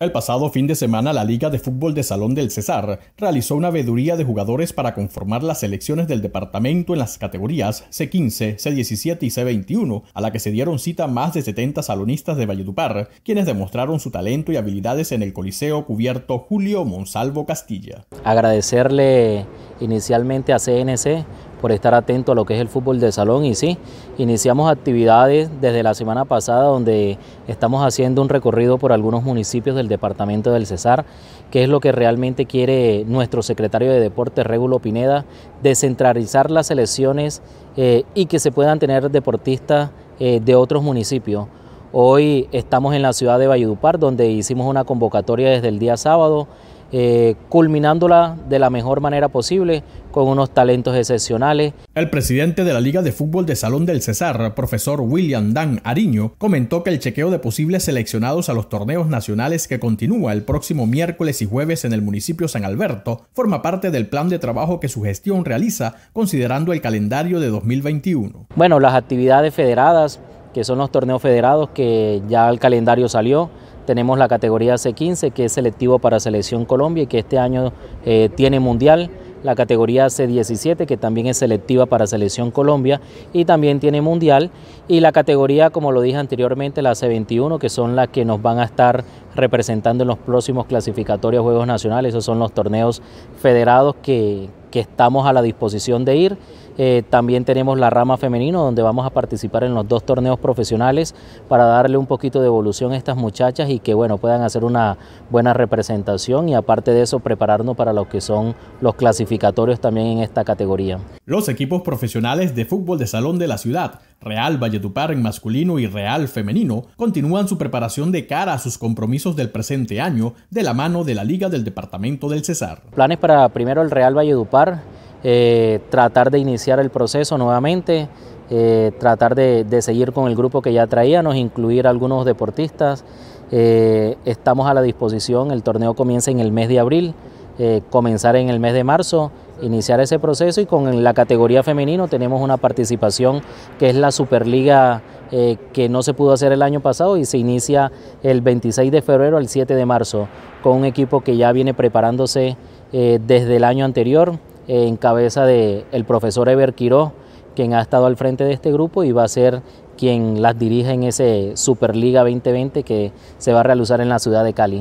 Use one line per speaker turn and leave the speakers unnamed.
El pasado fin de semana la Liga de Fútbol de Salón del Cesar realizó una veeduría de jugadores para conformar las selecciones del departamento en las categorías C15, C17 y C21, a la que se dieron cita más de 70 salonistas de Valledupar, quienes demostraron su talento y habilidades en el Coliseo cubierto Julio Monsalvo Castilla.
Agradecerle inicialmente a CNC por estar atento a lo que es el fútbol de salón. Y sí, iniciamos actividades desde la semana pasada donde estamos haciendo un recorrido por algunos municipios del departamento del Cesar, que es lo que realmente quiere nuestro secretario de Deportes, Régulo Pineda, descentralizar las selecciones eh, y que se puedan tener deportistas eh, de otros municipios. Hoy estamos en la ciudad de Valledupar, donde hicimos una convocatoria desde el día sábado eh, culminándola de la mejor manera posible con unos talentos excepcionales.
El presidente de la Liga de Fútbol de Salón del Cesar, profesor William Dan Ariño, comentó que el chequeo de posibles seleccionados a los torneos nacionales que continúa el próximo miércoles y jueves en el municipio San Alberto forma parte del plan de trabajo
que su gestión realiza considerando el calendario de 2021. Bueno, las actividades federadas, que son los torneos federados que ya el calendario salió, tenemos la categoría C15 que es selectivo para Selección Colombia y que este año eh, tiene mundial. La categoría C17 que también es selectiva para Selección Colombia y también tiene mundial. Y la categoría, como lo dije anteriormente, la C21 que son las que nos van a estar representando en los próximos clasificatorios Juegos Nacionales. Esos son los torneos federados que, que estamos a la disposición de ir eh, también tenemos la rama femenino, donde vamos a participar en los dos torneos profesionales para darle un poquito de evolución a estas muchachas y que bueno, puedan hacer una buena representación y aparte de eso prepararnos para lo que son los clasificatorios también en esta categoría.
Los equipos profesionales de fútbol de salón de la ciudad, Real Valledupar en masculino y Real femenino, continúan su preparación de cara a sus compromisos del presente
año de
la mano de la Liga del Departamento del Cesar.
Planes para primero el Real Valledupar eh, tratar de iniciar el proceso nuevamente, eh, tratar de, seguir con el grupo que ya traíamos, incluir algunos deportistas. Eh, estamos a la disposición, el torneo comienza en el mes de abril, comenzar en el mes de marzo, iniciar ese proceso y con la categoría femenino tenemos una participación que es la Superliga que no se pudo hacer el año pasado y se inicia el 26 de febrero al 7 de marzo con un equipo que ya viene preparándose desde el año anterior en cabeza del el profesor Eber Quiró, quien ha estado al frente de este grupo y va a ser quien las dirige en ese Superliga 2020 que se va a realizar en la ciudad de Cali.